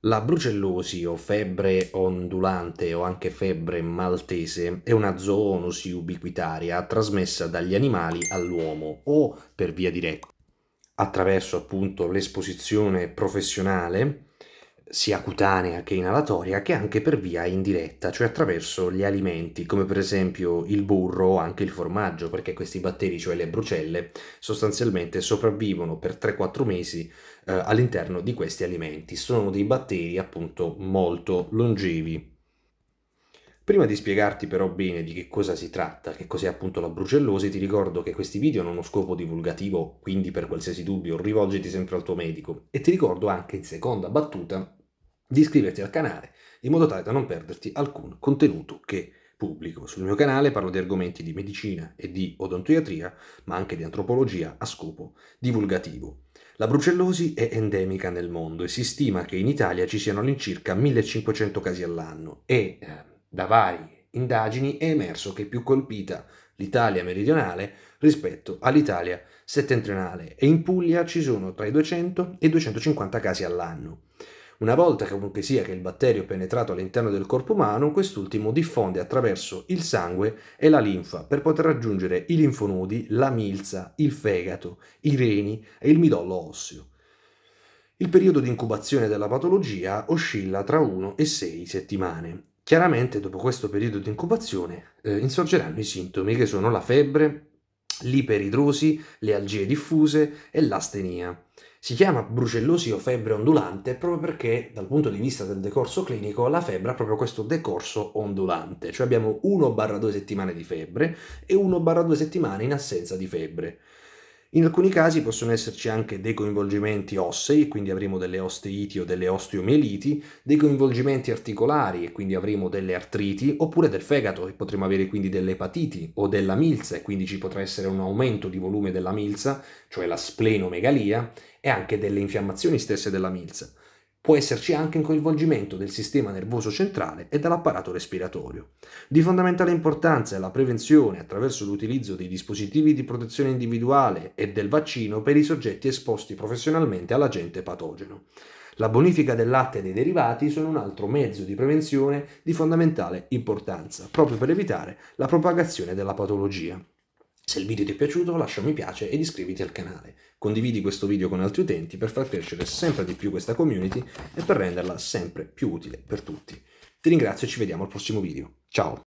La brucellosi o febbre ondulante o anche febbre maltese è una zoonosi ubiquitaria trasmessa dagli animali all'uomo o per via diretta attraverso appunto l'esposizione professionale sia cutanea che inalatoria, che anche per via indiretta, cioè attraverso gli alimenti, come per esempio il burro o anche il formaggio, perché questi batteri, cioè le brucelle, sostanzialmente sopravvivono per 3-4 mesi eh, all'interno di questi alimenti. Sono dei batteri appunto molto longevi. Prima di spiegarti però bene di che cosa si tratta, che cos'è appunto la brucellosi, ti ricordo che questi video hanno uno scopo divulgativo, quindi per qualsiasi dubbio rivolgiti sempre al tuo medico. E ti ricordo anche in seconda battuta di iscriverti al canale in modo tale da non perderti alcun contenuto che pubblico. Sul mio canale parlo di argomenti di medicina e di odontoiatria, ma anche di antropologia a scopo divulgativo. La brucellosi è endemica nel mondo e si stima che in Italia ci siano all'incirca 1500 casi all'anno e eh, da varie indagini è emerso che è più colpita l'Italia meridionale rispetto all'Italia settentrionale e in Puglia ci sono tra i 200 e i 250 casi all'anno. Una volta comunque sia che il batterio è penetrato all'interno del corpo umano, quest'ultimo diffonde attraverso il sangue e la linfa per poter raggiungere i linfonodi, la milza, il fegato, i reni e il midollo osseo. Il periodo di incubazione della patologia oscilla tra 1 e 6 settimane. Chiaramente dopo questo periodo di incubazione eh, insorgeranno i sintomi che sono la febbre, l'iperidrosi, le algie diffuse e l'astenia. Si chiama brucellosi o febbre ondulante proprio perché dal punto di vista del decorso clinico la febbre ha proprio questo decorso ondulante, cioè abbiamo 1-2 settimane di febbre e 1-2 settimane in assenza di febbre. In alcuni casi possono esserci anche dei coinvolgimenti ossei, quindi avremo delle osteiti o delle osteomieliti, dei coinvolgimenti articolari e quindi avremo delle artriti, oppure del fegato e potremo avere quindi delle epatiti o della milza e quindi ci potrà essere un aumento di volume della milza, cioè la splenomegalia, e anche delle infiammazioni stesse della milza. Può esserci anche un coinvolgimento del sistema nervoso centrale e dell'apparato respiratorio. Di fondamentale importanza è la prevenzione attraverso l'utilizzo dei dispositivi di protezione individuale e del vaccino per i soggetti esposti professionalmente all'agente patogeno. La bonifica del latte e dei derivati sono un altro mezzo di prevenzione di fondamentale importanza, proprio per evitare la propagazione della patologia. Se il video ti è piaciuto lascia un mi piace ed iscriviti al canale. Condividi questo video con altri utenti per far crescere sempre di più questa community e per renderla sempre più utile per tutti. Ti ringrazio e ci vediamo al prossimo video. Ciao!